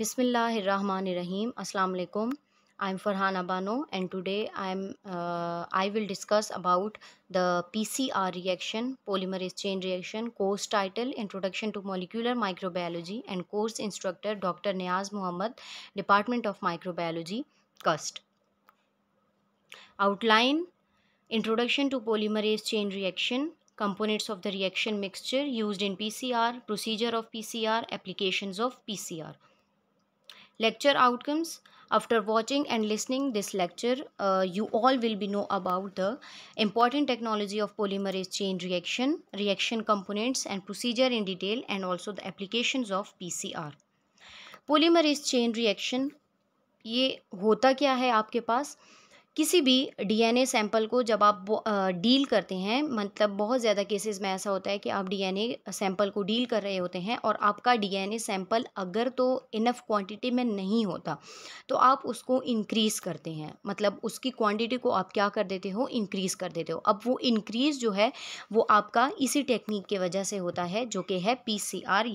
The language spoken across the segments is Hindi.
Bismillahirrahmanirrahim. Assalamu alaikum. I'm Farhana Abano and today I'm uh, I will discuss about the PCR reaction, polymerase chain reaction, course title Introduction to Molecular Microbiology and course instructor Dr. Niaz Muhammad, Department of Microbiology, CUST. Outline Introduction to polymerase chain reaction, components of the reaction mixture used in PCR, procedure of PCR, applications of PCR. lecture outcomes after watching and listening this lecture uh, you all will be know about the important technology of polymerase chain reaction reaction components and procedure in detail and also the applications of pcr polymerase chain reaction ये होता क्या है आपके पास uh, किसी भी डीएनए सैंपल को जब आप डील करते हैं मतलब बहुत ज़्यादा केसेस में ऐसा होता है कि आप डीएनए सैंपल को डील कर रहे होते हैं और आपका डीएनए सैंपल अगर तो इनफ क्वांटिटी में नहीं होता तो आप उसको इंक्रीज़ करते हैं मतलब उसकी क्वांटिटी को आप क्या कर देते हो इंक्रीज़ कर देते हो अब वो इंक्रीज़ जो है वो आपका इसी टेक्निक की वजह से होता है जो कि है पी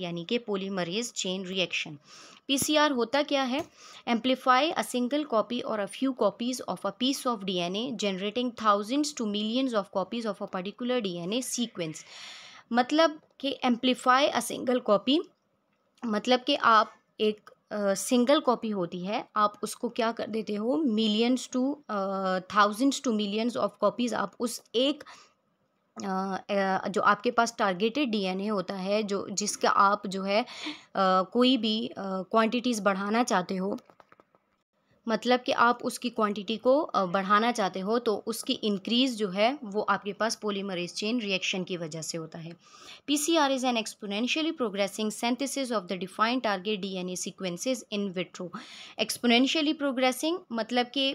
यानी कि पोलीमरीज चेन रिएक्शन पीसीआर होता क्या है एम्पलीफाई अ सिंगल कॉपी और a few copies of a piece of DNA generating thousands to millions of copies of a particular DNA sequence मतलब कि एम्पलीफाई अ सिंगल कॉपी मतलब कि आप एक सिंगल uh, कॉपी होती है आप उसको क्या कर देते हो millions to thousands to millions of copies आप उस एक जो आपके पास टारगेटेड डीएनए होता है जो जिसका आप जो है कोई भी क्वांटिटीज़ बढ़ाना चाहते हो मतलब कि आप उसकी क्वांटिटी को बढ़ाना चाहते हो तो उसकी इंक्रीज़ जो है वो आपके पास पोलीमरेज चेन रिएक्शन की वजह से होता है P C R is an exponentially progressing synthesis of the defined target D N A in vitro exponentially progressing मतलब कि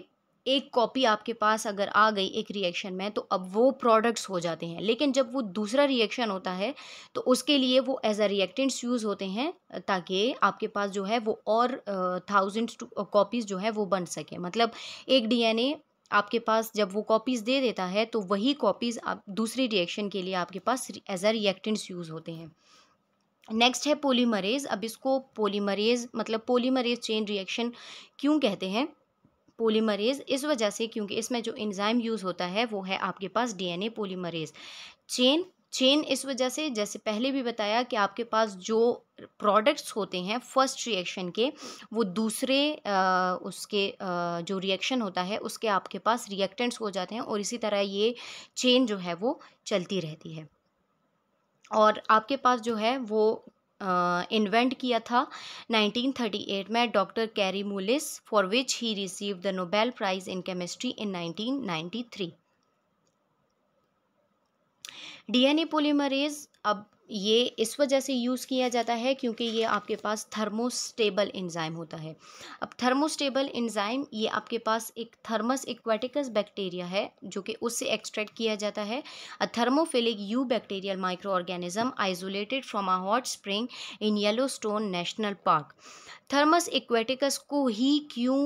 एक कॉपी आपके पास अगर आ गई एक रिएक्शन में तो अब वो प्रोडक्ट्स हो जाते हैं लेकिन जब वो दूसरा रिएक्शन होता है तो उसके लिए वो एज अ रिएक्टेंट्स यूज़ होते हैं ताकि आपके पास जो है वो और थाउजेंड कॉपीज़ जो है वो बन सके मतलब एक डीएनए आपके पास जब वो कॉपीज़ दे देता है तो वही कॉपीज़ आप दूसरी रिएक्शन के लिए आपके पास एज अ रिएक्टेंट्स यूज़ होते हैं नेक्स्ट है पोलीमरेज अब इसको पोलीमरेज मतलब पोलीमरेज चेन रिएक्शन क्यों कहते हैं पोलीमरेज इस वजह से क्योंकि इसमें जो इंजाइम यूज़ होता है वो है आपके पास डीएनए पोलीमरेज चेन चेन इस वजह से जैसे पहले भी बताया कि आपके पास जो प्रोडक्ट्स होते हैं फर्स्ट रिएक्शन के वो दूसरे आ, उसके आ, जो रिएक्शन होता है उसके आपके पास रिएक्टेंट्स हो जाते हैं और इसी तरह ये चेन जो है वो चलती रहती है और आपके पास जो है वो इन्वेंट किया था 1938 में doctor Kary Mullis for which he receive the Nobel prize in chemistry in 1993 DNA polymerase अब ये इस वजह से यूज़ किया जाता है क्योंकि ये आपके पास थर्मोस्टेबल इंजाइम होता है अब थर्मोस्टेबल इंजाइम ये आपके पास एक थर्मस एक्वेटिकस बैक्टीरिया है जो कि उससे एक्सट्रैक्ट किया जाता है a thermophilic eubacterial microorganism isolated from a hot spring in Yellowstone national park Thermus aquaticus को ही क्यों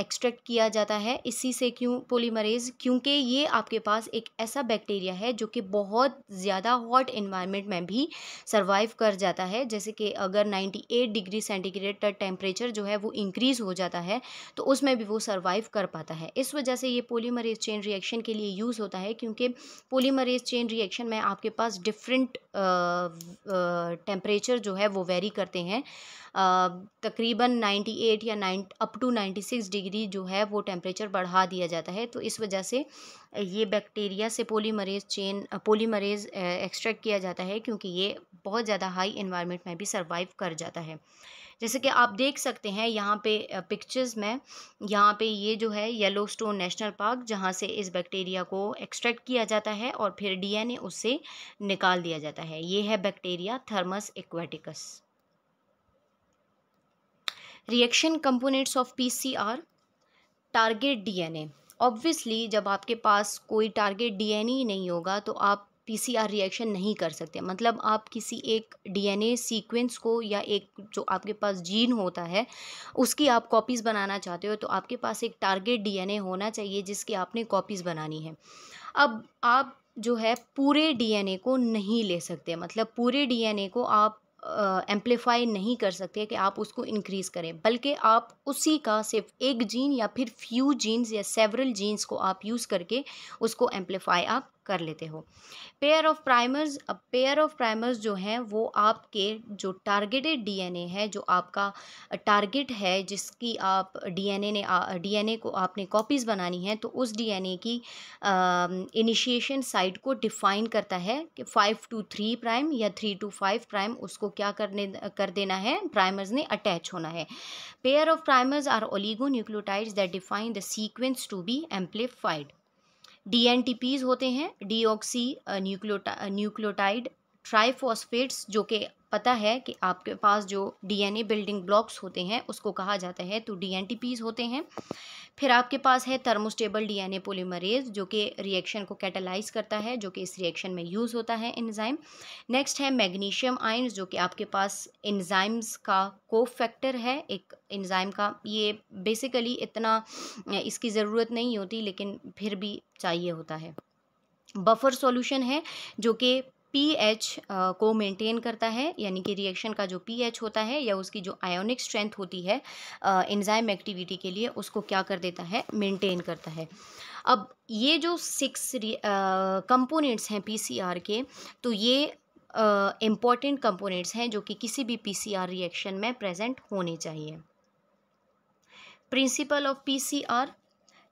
एक्सट्रैक्ट किया जाता है इसी से क्यों पोलीमरेज क्योंकि ये आपके पास एक ऐसा बैक्टीरिया है जो कि बहुत ज़्यादा हॉट इन्वायरमेंट में भी सर्वाइव कर जाता है जैसे कि अगर 98 डिग्री सेंटीग्रेड का टेम्परेचर जो है वो इंक्रीज़ हो जाता है तो उसमें भी वो सर्वाइव कर पाता है इस वजह से ये पोलीमरेज चेन रिएक्शन के लिए यूज़ होता है क्योंकि पोलीमरेज चेन रिएक्शन में आपके पास डिफरेंट टेम्परेचर जो है वो वेरी करते हैं तकरीबन 98 या 9 अप टू 96 डिग्री जो है वो टेम्परेचर बढ़ा दिया जाता है तो इस वजह से ये बैक्टीरिया से पोलीमरेज चेन पोलीमरेज एक्सट्रैक्ट किया जाता है क्योंकि ये बहुत ज़्यादा हाई इन्वायरमेंट में भी सर्वाइव कर जाता है जैसे कि आप देख सकते हैं यहाँ पे पिक्चर्स में यहाँ पे ये जो है येलो स्टोन नेशनल पार्क जहाँ से इस बैक्टीरिया को एक्सट्रैक्ट किया जाता है और फिर डीएनए उससे निकाल दिया जाता है ये है bacteria Thermus aquaticus reaction components of PCR target DNA obviously जब आपके पास कोई टारगेट डीएनए ही नहीं होगा तो आप पीसीआर रिएक्शन नहीं कर सकते मतलब आप किसी एक डीएनए सीक्वेंस को या एक जो आपके पास जीन होता है उसकी आप कॉपीज़ बनाना चाहते हो तो आपके पास एक टारगेट डीएनए होना चाहिए जिसकी आपने कॉपीज़ बनानी है अब आप जो है पूरे डीएनए को नहीं ले सकते मतलब पूरे डीएनए को आप एम्पलीफाई नहीं कर सकते कि आप उसको इंक्रीज़ करें बल्कि आप उसी का सिर्फ एक जीन या फिर फ्यू जीन्स या सेवरल जीन्स को आप यूज़ करके उसको एम्पलीफाई आप कर लेते हो पेयर ऑफ प्राइमर्स अब पेयर ऑफ प्राइमर्स जो हैं वो आपके जो टारगेटेड डीएनए है जो आपका टारगेट है जिसकी आप डीएनए ने डीएनए को आपने कॉपीज़ बनानी है तो उस डीएनए की इनिशिएशन साइट को डिफ़ाइन करता है कि फाइव टू थ्री प्राइम या थ्री टू फाइव प्राइम उसको क्या करने कर देना है प्राइमर्स ने अटैच होना है pair of primers are oligonucleotide that define the sequence to be amplified D होते हैं deoxy nucleotide nucleotide triphosphates जो कि पता है कि आपके पास जो डीएनए बिल्डिंग ब्लॉक्स होते हैं उसको कहा जाता है तो डीएनटीपीज होते हैं फिर आपके पास है थर्मोस्टेबल डीएनए पॉलीमरेज जो कि रिएक्शन को कैटलाइज करता है जो कि इस रिएक्शन में यूज़ होता है एंजाइम नेक्स्ट है मैग्नीशियम आइंस जो कि आपके पास एंजाइम्स का को फैक्टर है एक एंजाइम का ये बेसिकली इतना इसकी ज़रूरत नहीं होती लेकिन फिर भी चाहिए होता है बफर सॉल्यूशन है जो कि पीएच को मेंटेन करता है यानी कि रिएक्शन का जो पीएच होता है या उसकी जो आयोनिक स्ट्रेंथ होती है एंजाइम एक्टिविटी के लिए उसको क्या कर देता है मेंटेन करता है अब ये जो सिक्स कंपोनेंट्स हैं पीसीआर के तो ये इम्पॉर्टेंट कंपोनेंट्स हैं जो कि किसी भी पीसीआर रिएक्शन में प्रेजेंट होने चाहिए प्रिंसिपल ऑफ पीसीआर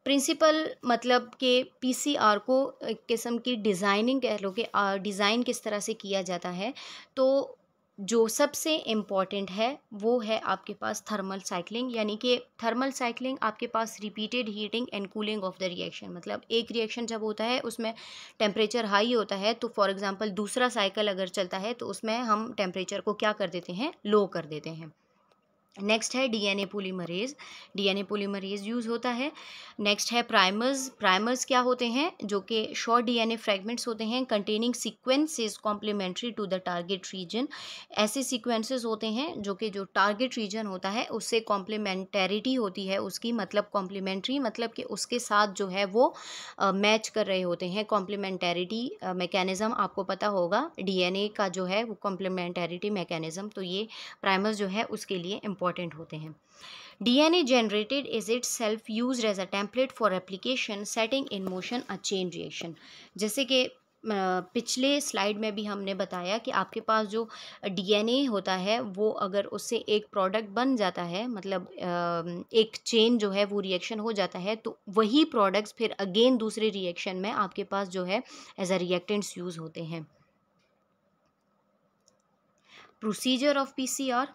प्रिंसिपल मतलब के पीसीआर को एक किस्म की डिज़ाइनिंग कह लो कि डिज़ाइन किस तरह से किया जाता है तो जो सबसे इम्पॉर्टेंट है वो है आपके पास थर्मल साइकिलिंग यानी कि थर्मल साइकिलिंग आपके पास repeated heating and cooling of the reaction मतलब एक रिएक्शन जब होता है उसमें टेम्परेचर हाई होता है तो फॉर एग्ज़ाम्पल दूसरा साइकिल अगर चलता है तो उसमें हम टेम्परेचर को क्या कर देते हैं लो कर देते हैं नेक्स्ट है DNA polymerase DNA polymerase use होता है नेक्स्ट है प्राइमर्स प्राइमर्स क्या होते हैं जो कि शॉर्ट डीएनए फ्रेगमेंट्स होते हैं containing sequences complementary to the target region ऐसे सीक्वेंसेस होते हैं जो कि जो टारगेट रीजन होता है उससे कॉम्प्लीमेंटेरिटी होती है उसकी मतलब कॉम्प्लीमेंट्री मतलब कि उसके साथ जो है वो मैच uh, कर रहे होते हैं कॉम्प्लीमेंटेरिटी मैकेनिज़्म आपको पता होगा डीएनए का जो है वो कॉम्प्लीमेंटेरिटी मैकेनिज़्म तो ये प्राइमर्स जो है उसके लिए इम्पोर्टेंट इंपॉर्टेंट होते हैं DNA generated is itself use as a template for application setting in motion a chain reaction जैसे कि पिछले स्लाइड में भी हमने बताया कि आपके पास जो डीएनए होता है वो अगर उससे एक प्रोडक्ट बन जाता है मतलब एक चेन जो है वो रिएक्शन हो जाता है तो वही प्रोडक्ट्स फिर अगेन दूसरे रिएक्शन में आपके पास जो है एज अ रिएक्टेंट्स यूज़ होते हैं procedure of PCR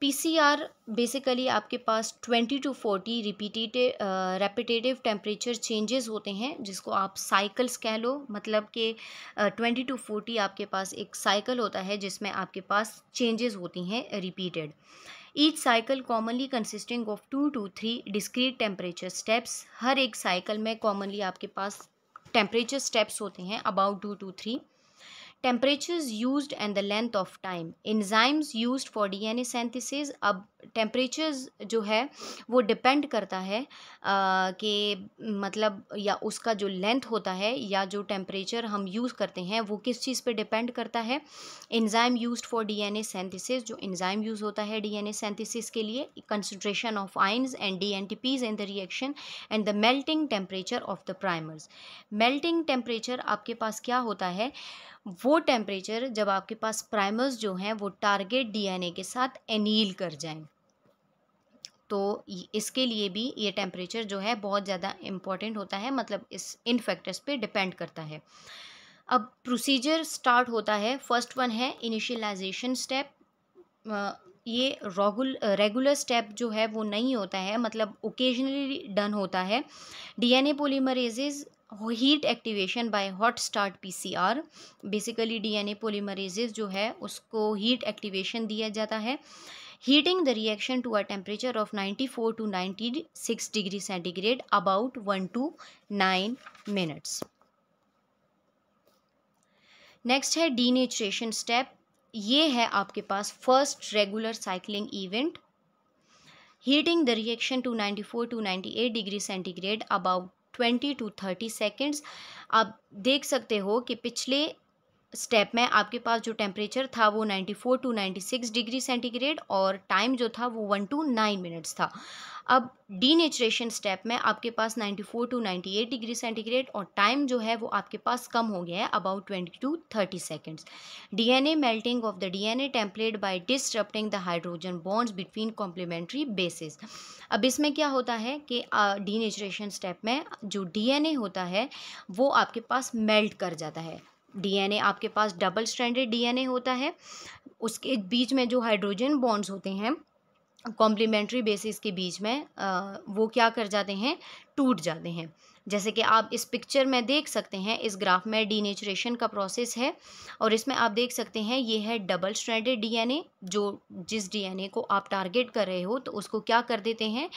PCR basically आपके पास twenty to forty repetitive repetitive temperature changes होते हैं जिसको आप साइकल्स कह लो मतलब कि ट्वेंटी टू फोर्टी आपके पास एक साइकिल होता है जिसमें आपके पास चेंजेस होती हैं repeated each cycle commonly consisting of two to three discrete temperature steps हर एक साइकिल में कॉमनली आपके पास टेम्परेचर स्टेप्स होते हैं about two to three temperatures used and the length of time enzymes used for dna synthesis ab temperatures जो है वो डिपेंड करता है कि मतलब या उसका जो लेंथ होता है या जो टेम्परेचर हम यूज़ करते हैं वो किस चीज़ पे डिपेंड करता है enzyme use for DNA synthesis जो इंजाइम यूज़ होता है डीएनए सेंथिसिस के लिए concentration of ions and pH in the reaction and the melting temperature of the primers melting temperature आपके पास क्या होता है वो टेम्परेचर जब आपके पास प्राइमर्स जो हैं वो टारगेट डीएनए के साथ एनील कर जाएं तो इसके लिए भी ये टेम्परेचर जो है बहुत ज़्यादा इम्पॉर्टेंट होता है मतलब इस इन फैक्टर्स पे डिपेंड करता है अब प्रोसीजर स्टार्ट होता है फर्स्ट वन है इनिशियलाइजेशन स्टेप ये रोगुल रेगुलर स्टेप जो है वो नहीं होता है मतलब ओकेजनली डन होता है DNA polymerases heat activation by hot start PCR basically DNA polymerases जो है उसको हीट एक्टिवेशन दिया जाता है heating the reaction to a temperature of 94 to 96 degree centigrade about 1 to 9 minutes. Next है डीनेचुरेशन स्टेप ये है आपके पास first regular cycling event heating the reaction to 94 to 98 degree centigrade about 20 to 30 seconds आप देख सकते हो कि पिछले स्टेप में आपके पास जो टेम्परेचर था वो 94 टू सिक्स डिग्री सेंटीग्रेड और टाइम जो था वो वन टू नाइन मिनट्स था अब डीनेचरेशन स्टेप में आपके पास 94 टू एट डिग्री सेंटीग्रेड और टाइम जो है वो आपके पास कम हो गया है about twenty to thirty seconds D N A melting of the D N A template by disrupting the hydrogen bonds between complementary bases अब इसमें क्या होता है कि डी नेचुरेशन स्टेप में जो डी एन ए होता है वो आपके पास मेल्ट कर जाता है डीएनए आपके पास डबल स्टैंडर्ड डीएनए होता है उसके बीच में जो हाइड्रोजन बॉन्ड्स होते हैं कॉम्प्लीमेंट्री बेसिस के बीच में आ, वो क्या कर जाते हैं टूट जाते हैं जैसे कि आप इस पिक्चर में देख सकते हैं इस ग्राफ में डीनेचुरेशन का प्रोसेस है और इसमें आप देख सकते हैं ये है डबल स्ट्रैंडेड डीएनए जो जिस डीएनए को आप टारगेट कर रहे हो तो उसको क्या कर देते हैं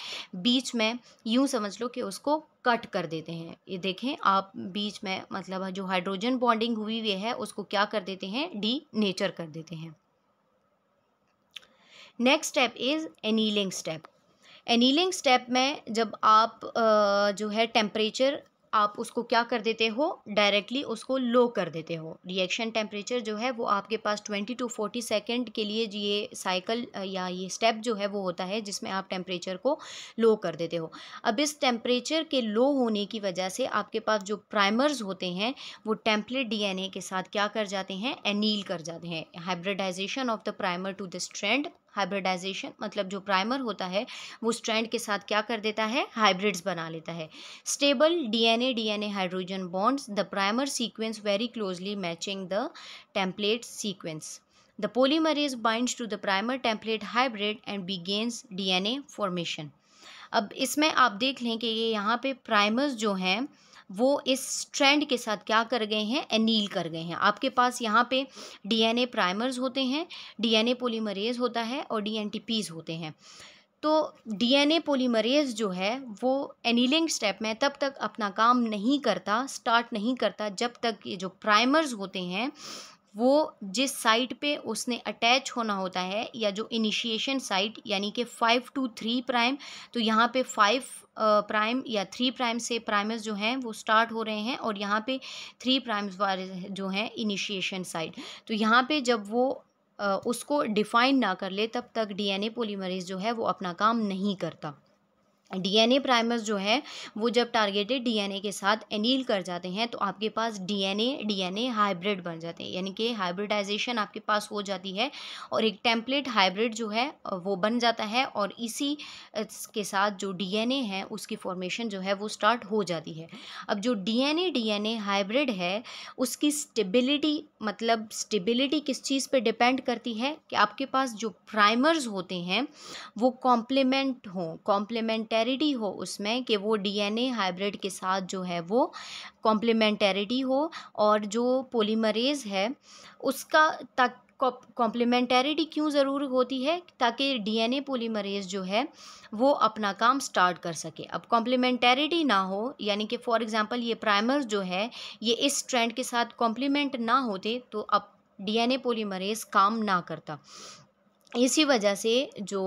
बीच में यूँ समझ लो कि उसको कट कर देते हैं ये देखें आप बीच में मतलब जो हाइड्रोजन बॉन्डिंग हुई हुई है उसको क्या कर देते हैं डी नेचर कर देते हैं next step is annealing step annealing step में जब आप जो है टेम्परेचर आप उसको क्या कर देते हो डायरेक्टली उसको लो कर देते हो रिएक्शन टेम्परेचर जो है वो आपके पास ट्वेंटी टू फोर्टी सेकेंड के लिए ये साइकिल या ये स्टेप जो है वो होता है जिसमें आप टेम्परेचर को लो कर देते हो अब इस टेम्परेचर के लो होने की वजह से आपके पास जो प्राइमर्स होते हैं वो टेम्पलेट डीएनए के साथ क्या कर जाते हैं एनील कर जाते हैं hybridization of the primer to this strand hybridization मतलब जो प्राइमर होता है वो स्ट्रैंड के साथ क्या कर देता है हाइब्रिड्स बना लेता है stable DNA DNA hydrogen bonds the primer sequence very closely matching the template sequence the polymerase bind to the primer template hybrid and begins DNA formation अब इसमें आप देख लें कि ये यहाँ पे प्राइमर्स जो हैं वो इस ट्रेंड के साथ क्या कर गए हैं एनील कर गए हैं आपके पास यहाँ पे डीएनए प्राइमर्स होते हैं डीएनए पॉलीमरेज होता है और डीएनटीपीज होते हैं तो डीएनए पॉलीमरेज जो है वो एनीलिंग स्टेप में तब तक अपना काम नहीं करता स्टार्ट नहीं करता जब तक ये जो प्राइमर्स होते हैं वो जिस साइट पे उसने अटैच होना होता है या जो इनिशिएशन साइट यानी कि फ़ाइव टू थ्री प्राइम तो यहाँ पे फाइव प्राइम या थ्री प्राइम से प्राइमस जो हैं वो स्टार्ट हो रहे हैं और यहाँ पे थ्री प्राइम्स वाले जो हैं इनिशिएशन साइट तो यहाँ पे जब वो उसको डिफ़ाइन ना कर ले तब तक डीएनए एन जो है वो अपना काम नहीं करता डीएनए प्राइमर्स जो है वो जब टारगेटेड डीएनए के साथ एनील कर जाते हैं तो आपके पास डीएनए डीएनए हाइब्रिड बन जाते हैं यानी कि हाइब्रिडाइजेशन आपके पास हो जाती है और एक टेम्पलेट हाइब्रिड जो है वो बन जाता है और इसी के साथ जो डीएनए है उसकी फॉर्मेशन जो है वो स्टार्ट हो जाती है अब जो डी एन हाइब्रिड है उसकी स्टेबिलिटी मतलब स्टेबिलिटी किस चीज़ पर डिपेंड करती है कि आपके पास जो प्राइमर्स होते हैं वो कॉम्प्लीमेंट हों कॉम्प्लीमेंट कॉम्प्लीमेंटेरिटी हो उसमें कि वो डीएनए हाइब्रिड के साथ जो है वो कॉम्प्लीमेंटेरिटी हो और जो पोलीमरेज है उसका तक कॉम्प्लीमेंटेरिटी क्यों ज़रूर होती है ताकि डीएनए पॉलीमरेज जो है वो अपना काम स्टार्ट कर सके अब कॉम्प्लीमेंटेरिटी ना हो यानी कि फॉर एग्जांपल ये प्राइमर जो है ये इस ट्रेंड के साथ कॉम्प्लीमेंट ना होते तो अब डीएनए पॉलीमरेज काम ना करता इसी वजह से जो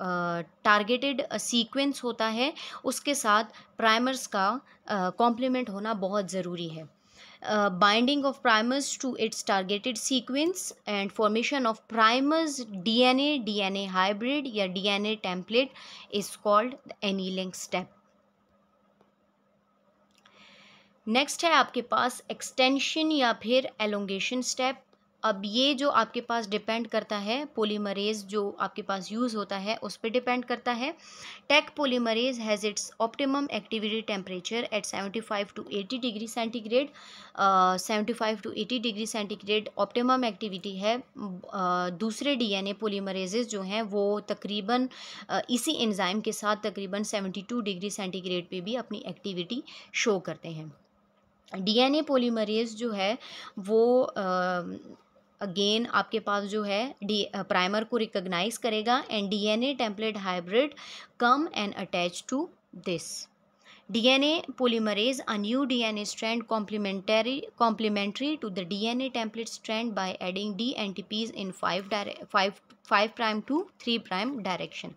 टारगेटेड सीक्वेंस होता है उसके साथ प्राइमर्स का कॉम्प्लीमेंट होना बहुत ज़रूरी है binding of primers to its targeted sequence and formation of primers DNA DNA hybrid या DNA template is called annealing step next है आपके पास एक्सटेंशन या फिर एलोंगेशन स्टेप अब ये जो आपके पास डिपेंड करता है पोलीमरेज जो आपके पास यूज़ होता है उस पर डिपेंड करता है Taq polymerase has its optimum activity temperature at seventy five to eighty degree centigrade seventy five to eighty degree centigrade optimum activity है uh, दूसरे डीएनए पोलीमरेजेस जो हैं वो तकरीबन uh, इसी एंजाइम के साथ तकरीबन सेवेंटी टू डिग्री सेंटीग्रेड पर भी अपनी एक्टिविटी शो करते हैं डीएनए पॉलीमरेज जो है वो uh, अगेन आपके पास जो है डी प्राइमर uh, को रिकग्नाइज करेगा and D N A template hybrid come and attach to this D N A polymerase a new D N A strand complementary complementary to the D N A template strand by adding D N T Ps in five डायरे five five prime to three prime direction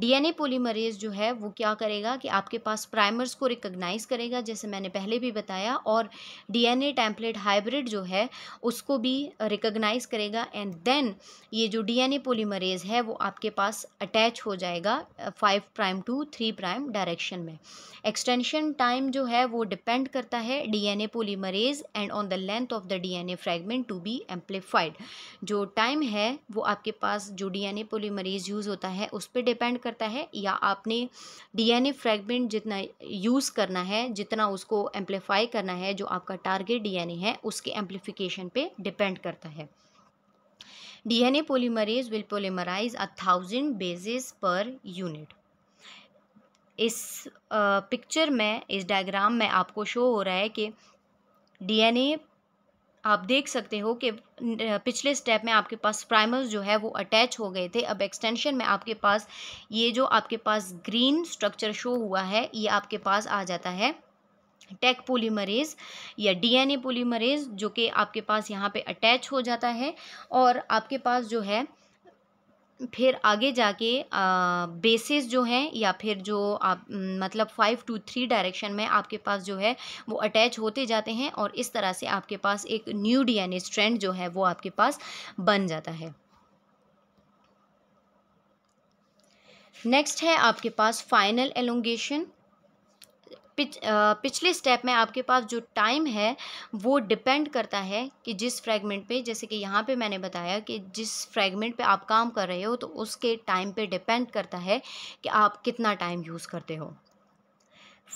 DNA polymerase जो है वो क्या करेगा कि आपके पास प्राइमर्स को रिकग्नाइज करेगा जैसे मैंने पहले भी बताया और डीएनए टेम्पलेट हाइब्रिड जो है उसको भी रिकग्नाइज करेगा एंड देन ये जो डीएनए पॉलीमरेज है वो आपके पास अटैच हो जाएगा five prime to three prime direction में एक्सटेंशन टाइम जो है वो डिपेंड करता है DNA polymerase and on the length of the a fragment to be amplified जो टाइम है वो आपके पास जो डीएनए पॉलीमरेज यूज़ होता है उस पर डिपेंड करता है या आपने डीएनए फ्रैगमेंट जितना यूज़ करना है जितना उसको एम्पलीफाई करना है जो आपका टारगेट डीएनए है उसके एम्पलीफिकेशन पे डिपेंड करता है DNA polymerase will polymerise a thousand bases per unit इस पिक्चर में इस डायग्राम में आपको शो हो रहा है कि डीएनए आप देख सकते हो कि पिछले स्टेप में आपके पास प्राइमर्स जो है वो अटैच हो गए थे अब एक्सटेंशन में आपके पास ये जो आपके पास ग्रीन स्ट्रक्चर शो हुआ है ये आपके पास आ जाता है टेक पोलीमरेज या डीएनए पोलीमरेज जो कि आपके पास यहाँ पे अटैच हो जाता है और आपके पास जो है फिर आगे जाके बेसिस जो हैं या फिर जो आप मतलब फ़ाइव टू थ्री डायरेक्शन में आपके पास जो है वो अटैच होते जाते हैं और इस तरह से आपके पास एक न्यू डीएनए स्ट्रैंड जो है वो आपके पास बन जाता है नेक्स्ट है आपके पास फाइनल एलोंगेशन पिछ पिछले स्टेप में आपके पास जो टाइम है वो डिपेंड करता है कि जिस फ्रेगमेंट पे जैसे कि यहाँ पे मैंने बताया कि जिस फ्रेगमेंट पे आप काम कर रहे हो तो उसके टाइम पे डिपेंड करता है कि आप कितना टाइम यूज़ करते हो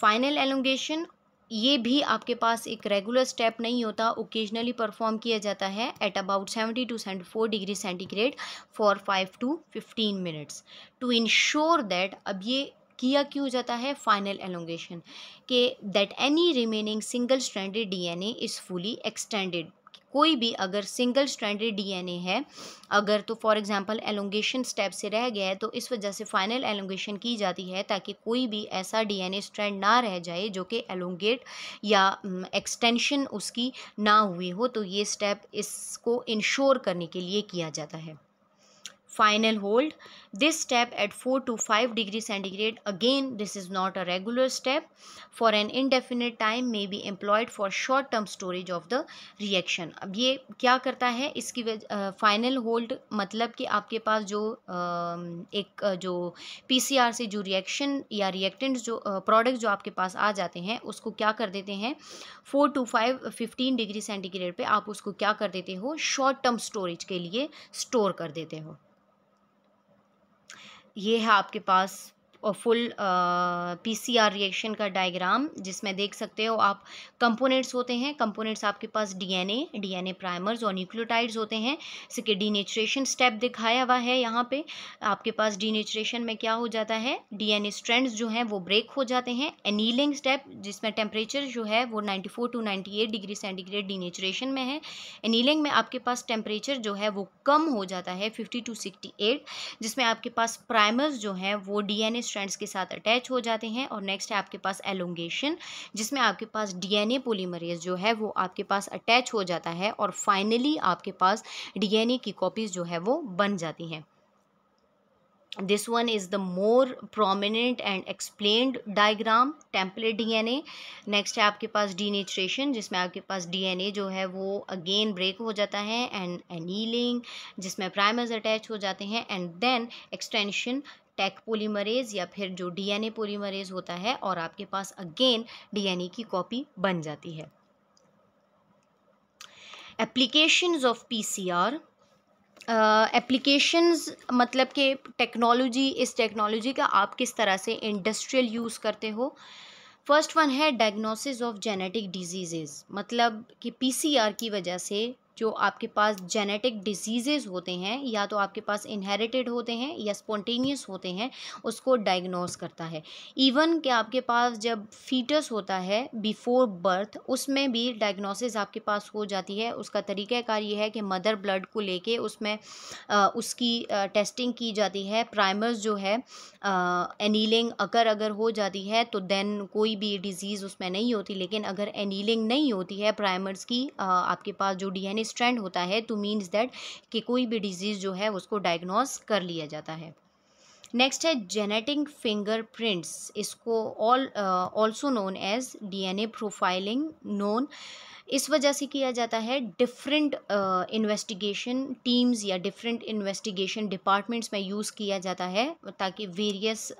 फाइनल एलोंगेशन ये भी आपके पास एक रेगुलर स्टेप नहीं होता ओकेजनली परफॉर्म किया जाता है at about seventy two seventy four degree centigrade for five to fifteen minutes to ensure that अब ये किया क्यों जाता है फाइनल एलोंगेशन के that any remaining single standard DNA is fully extended कोई भी अगर सिंगल स्टैंडर्ड डीएनए है अगर तो फॉर एग्जांपल एलोंगेशन स्टेप से रह गया है तो इस वजह से फाइनल एलोंगेशन की जाती है ताकि कोई भी ऐसा डीएनए स्ट्रैंड ना रह जाए जो कि एलोंगेट या एक्सटेंशन उसकी ना हुई हो तो ये स्टेप इसको इंश्योर करने के लिए किया जाता है final hold this step at 4 to 5 degree centigrade again this is not a regular step for an indefinite time may be employed for short term storage of the reaction अब ये क्या करता है इसकी फाइनल होल्ड मतलब कि आपके पास जो एक जो पीसीआर से जो रिएक्शन या रिएक्टेंट्स जो प्रोडक्ट जो आपके पास आ जाते हैं उसको क्या कर देते हैं four to five fifteen degree centigrade पे आप उसको क्या कर देते हो शॉर्ट टर्म स्टोरेज के लिए स्टोर कर देते हो ये है आपके पास और फुल पीसीआर रिएक्शन का डायग्राम जिसमें देख सकते हो आप कंपोनेंट्स होते हैं कंपोनेंट्स आपके पास डीएनए डीएनए प्राइमर्स और न्यूक्लियोटाइड्स होते हैं जैसे कि डीनेचुरेशन स्टेप दिखाया हुआ है यहाँ पे आपके पास डीनेचुरेशन में क्या हो जाता है डीएनए स्ट्रेंड्स जो हैं वो ब्रेक हो जाते हैं एनीलिंग स्टेप जिसमें टेम्परेचर जो है वो ninety two ninety degree centigrade denaturation में है एनीलिंग में आपके पास टेम्परेचर जो है वो कम हो जाता है फिफ्टी टू सिक्सटी जिसमें आपके पास प्राइमर्स जो हैं वो डी स्ट्रैंड्स के साथ अटैच हो जाते हैं और नेक्स्ट है आपके पास एलोंगेशन जिसमें आपके पास डीएनए पॉलीमरेज़ जो है वो आपके पास अटैच हो जाता है और फाइनली आपके पास डीएनए की कॉपीज जो है वो बन जाती हैं this one is the more prominent and explained diagram template D N A next है आपके पास डीनेचरेशन जिसमें आपके पास डी एन ए जो है वो अगेन ब्रेक हो जाता है एंड एनीलिंग जिसमें प्राइमर्स अटैच हो जाते हैं and then extension Taq polymerase या फिर जो डीएनए पोलीमरेज होता है और आपके पास अगेन डीएनए की कॉपी बन जाती है एप्लीकेशंस ऑफ पीसीआर एप्लीकेशंस मतलब कि टेक्नोलॉजी इस टेक्नोलॉजी का आप किस तरह से इंडस्ट्रियल यूज़ करते हो फर्स्ट वन है डायग्नोसिस ऑफ जेनेटिक डिजीज़ मतलब कि पीसीआर की वजह से जो आपके पास जेनेटिक डिजीज़ेज होते हैं या तो आपके पास इनहेरिटेड होते हैं या स्पॉन्टेनियस होते हैं उसको डायग्नोस करता है इवन कि आपके पास जब फीटस होता है बिफोर बर्थ उसमें भी डायग्नोसिस आपके पास हो जाती है उसका तरीक़ाकार ये है कि मदर ब्लड को लेके उसमें आ, उसकी आ, टेस्टिंग की जाती है प्राइमर्स जो है एनीलिंग अगर अगर हो जाती है तो देन कोई भी डिज़ीज़ उसमें नहीं होती लेकिन अगर एनीलिंग नहीं होती है प्राइमर्स की आ, आपके पास जो डी ट्रेंड होता है तो मीन्स दैट कि कोई भी डिजीज़ जो है उसको डायग्नोस कर लिया जाता है नेक्स्ट है जेनेटिक फिंगरप्रिंट्स इसको all also known as DNA profiling known इस वजह से किया जाता है डिफरेंट इन्वेस्टिगेशन टीम्स या डिफरेंट इन्वेस्टिगेशन डिपार्टमेंट्स में यूज़ किया जाता है ताकि वेरियस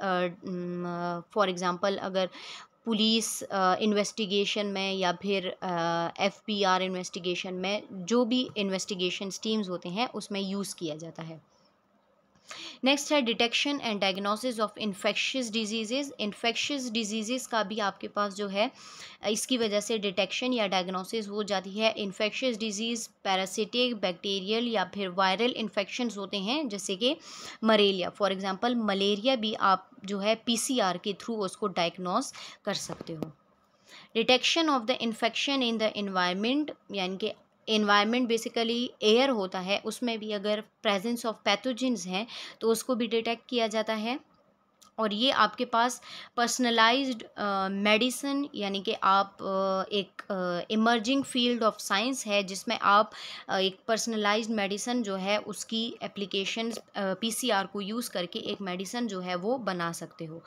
फॉर एग्ज़ाम्पल अगर पुलिस इन्वेस्टिगेशन में या फिर एफ पी आर इन्वेस्टिगेशन में जो भी इन्वेस्टिगेशन टीम्स होते हैं उसमें यूज़ किया जाता है नेक्स्ट है detection and diagnosis of infectious diseases infectious disease का भी आपके पास जो है इसकी वजह से डिटेक्शन या डायग्नोसिस हो जाती है इन्फेक्शियस डिजीज़ पैरासिटिक बैक्टीरियल या फिर वायरल इन्फेक्शन होते हैं जैसे कि मलेरिया फॉर एग्ज़ाम्पल मलेरिया भी आप जो है पीसीआर के थ्रू उसको डायग्नोस कर सकते हो detection of the infection in the environment यानी कि इन्वायरमेंट बेसिकली एयर होता है उसमें भी अगर प्रेजेंस ऑफ पैथोजिन्स हैं तो उसको भी डिटेक्ट किया जाता है और ये आपके पास पर्सनलाइज्ड मेडिसिन यानी कि आप uh, एक इमर्जिंग फील्ड ऑफ साइंस है जिसमें आप uh, एक पर्सनलाइज्ड मेडिसिन जो है उसकी एप्लीकेशन पीसीआर को यूज़ करके एक मेडिसिन जो है वो बना सकते हो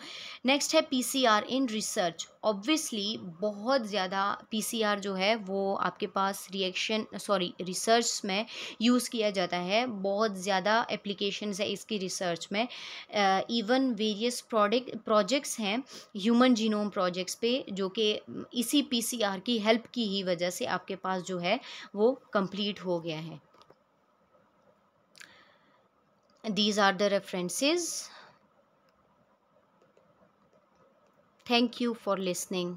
नेक्स्ट है पीसीआर इन रिसर्च ऑब्वियसली बहुत ज़्यादा पीसीआर जो है वो आपके पास रिएक्शन सॉरी रिसर्च में यूज़ किया जाता है बहुत ज़्यादा एप्लीकेशन है इसकी रिसर्च में इवन वेरियस प्रोडक्ट प्रोजेक्ट्स हैं ह्यूमन जीनोम प्रोजेक्ट्स पे जो कि इसी पीसीआर की हेल्प की ही वजह से आपके पास जो है वो कंप्लीट हो गया है these are the references thank you for listening